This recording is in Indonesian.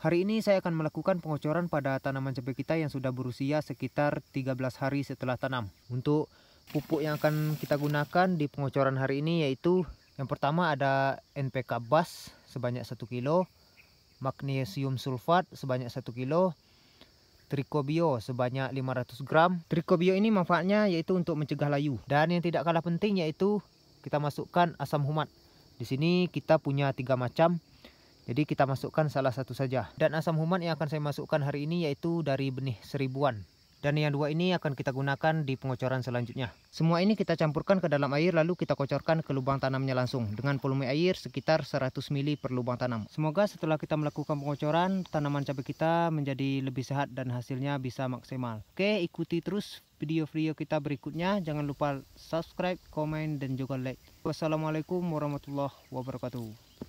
Hari ini saya akan melakukan pengocoran pada tanaman cabai kita yang sudah berusia sekitar 13 hari setelah tanam. Untuk pupuk yang akan kita gunakan di pengocoran hari ini yaitu yang pertama ada NPK bas sebanyak 1 kilo, magnesium sulfat sebanyak 1 kilo, Trikobio sebanyak 500 gram. Trikobio ini manfaatnya yaitu untuk mencegah layu. Dan yang tidak kalah penting yaitu kita masukkan asam humat. Di sini kita punya tiga macam. Jadi kita masukkan salah satu saja. Dan asam humat yang akan saya masukkan hari ini yaitu dari benih seribuan. Dan yang dua ini akan kita gunakan di pengocoran selanjutnya. Semua ini kita campurkan ke dalam air lalu kita kocorkan ke lubang tanamnya langsung dengan volume air sekitar 100 ml per lubang tanam. Semoga setelah kita melakukan pengocoran, tanaman cabai kita menjadi lebih sehat dan hasilnya bisa maksimal. Oke, ikuti terus video-video kita berikutnya. Jangan lupa subscribe, komen, dan juga like. Wassalamualaikum warahmatullahi wabarakatuh.